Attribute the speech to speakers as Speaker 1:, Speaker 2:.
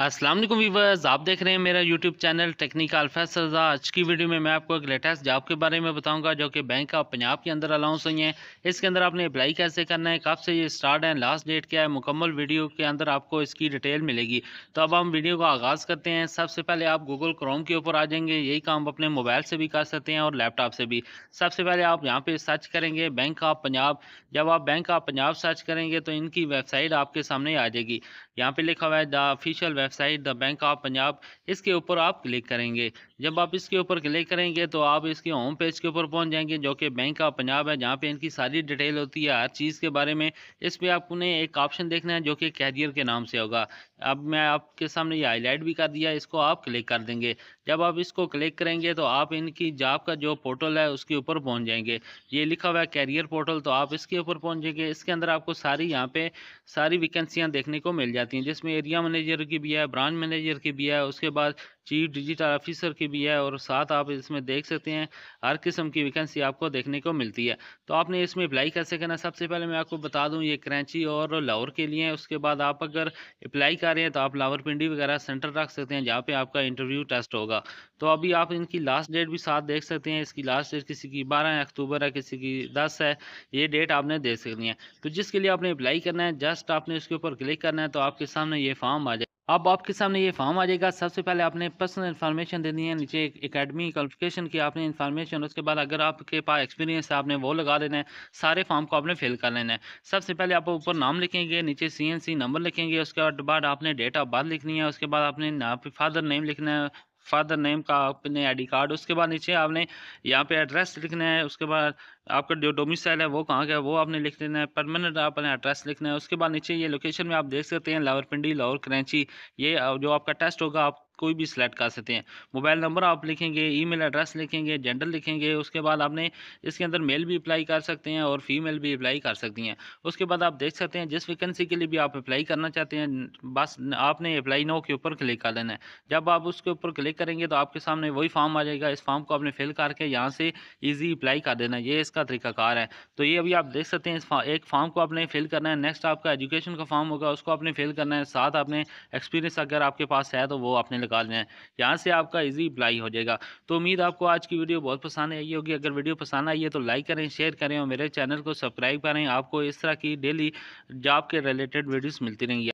Speaker 1: Aslam viewers आप देख रहे हैं मेरा यूट्यूब चैनल टेक्निकल फैसला आज की वीडियो में मैं आपको एक लेटेस्ट जॉब के बारे में बताऊंगा जो कि बैंक ऑफ पंजाब के अंदर अलाउंस हुई है इसके अंदर आपने अप्लाई कैसे करना है कब से ये स्टार्ट है लास्ट डेट क्या है मुकम्मल वीडियो के अंदर आपको इसकी डिटेल मिलेगी तो अब हम वीडियो का आगाज़ करते हैं सबसे पहले आप गूगल क्रोम के ऊपर आ जाएंगे यही काम अपने मोबाइल से भी कर सकते हैं और लैपटॉप से भी सबसे पहले आप यहाँ पर सर्च करेंगे बैंक ऑफ पंजाब जब आप बैंक ऑफ पंजाब सर्च करेंगे तो इनकी वेबसाइट आपके सामने आ जाएगी यहाँ पर लिखा हुआ है the official website the bank of Punjab इसके ऊपर आप क्लिक करेंगे जब आप इसके ऊपर क्लिक करेंगे तो आप इसके होम पेज के ऊपर पहुंच जाएंगे जो कि बैंक ऑफ पंजाब है जहाँ पे इनकी सारी डिटेल होती है हर चीज़ के बारे में इस पर आपने एक ऑप्शन देखना है जो कि कैरियर के नाम से होगा अब मैं आपके सामने ये हाईलाइट भी कर दिया इसको आप क्लिक कर देंगे जब आप इसको क्लिक करेंगे तो आप इनकी जॉब का जो पोर्टल है उसके ऊपर पहुंच जाएंगे ये लिखा हुआ है कैरियर पोर्टल तो आप इसके ऊपर पहुंचेंगे इसके अंदर आपको सारी यहाँ पे सारी वैकेंसियाँ देखने को मिल जाती हैं जिसमें एरिया मैनेजर की भी है ब्रांच मैनेजर की भी है उसके बाद चीफ डिजिटल ऑफिसर की भी है और साथ आप इसमें देख सकते हैं हर किस्म की वैकेंसी आपको देखने को मिलती है तो आपने इसमें अप्लाई कैसे करना सबसे पहले मैं आपको बता दूँ ये क्रैची और लाहौर के लिए है उसके बाद आप अगर अप्लाई कर रहे हैं तो आप लाहौर पिंडी वगैरह सेंटर रख सकते हैं जहाँ पर आपका इंटरव्यू टेस्ट होगा तो अभी आप इनकी लास्ट डेट भी साथ देख सकते हैं इसकी लास्ट डेट किसी की बारह अक्टूबर है किसी की दस है ये डेट आपने देख सकती है तो जिसके लिए आपने अप्लाई करना है जस्ट आपने उसके ऊपर क्लिक करना है तो आपके सामने ये फॉर्म आ जाए अब आपके सामने ये फॉर्म आ जाएगा सबसे पहले आपने पर्सनल इन्फॉर्मेशन देनी है नीचे एकेडमी क्वालिफिकेशन की आपने इन्फॉर्मेशन उसके बाद अगर आपके पास एक्सपीरियंस है आपने वो लगा देना है सारे फॉर्म को आपने फिल कर लेना है सबसे पहले आप ऊपर नाम लिखेंगे नीचे सी एन सी नंबर लिखेंगे उसके बाद आपने डेट ऑफ बर्थ लिखनी है उसके बाद आपने फादर नेम लिखना है फादर नेम का आपने आईडी कार्ड उसके बाद नीचे आपने यहाँ पे एड्रेस लिखना है उसके बाद आपका जो डोमिसाइल है वो कहाँ का है वो आपने लिख देना है परमानेंट आपने एड्रेस लिखना है उसके बाद नीचे ये लोकेशन में आप देख सकते हैं लाहौर पिंडी लाहौर करेंची ये जो आपका टेस्ट होगा आप कोई भी सिलेक्ट कर सकते हैं मोबाइल नंबर आप लिखेंगे ईमेल एड्रेस लिखेंगे जेंडर लिखेंगे उसके बाद आपने इसके अंदर मेल भी अप्लाई कर सकते हैं और फीमेल भी अप्लाई कर सकती हैं उसके बाद आप देख सकते हैं जिस वैकेंसी के लिए भी आप अप्लाई करना चाहते हैं बस आपने अप्लाई नो के ऊपर क्लिक कर लेना है जब आप उसके ऊपर क्लिक करेंगे तो आपके सामने वही फॉर्म आ जाएगा इस फॉर्म को आपने फिल करके यहाँ से ईजी अप्लाई कर देना ये इसका तरीकाकार है तो ये अभी आप देख सकते हैं एक फॉर्म को आपने फिल करना है नेक्स्ट आपका एजुकेशन का फॉर्म होगा उसको आपने फिल करना है साथ आपने एक्सपीरियंस अगर आपके पास है तो वो आपने निकाल है यहाँ से आपका ईजी अप्लाई हो जाएगा तो उम्मीद आपको आज की वीडियो बहुत पसंद आई होगी अगर वीडियो पसंद आई है तो लाइक करें शेयर करें और मेरे चैनल को सब्सक्राइब करें आपको इस तरह की डेली जॉब के रिलेटेड वीडियोज़ मिलती रहेंगी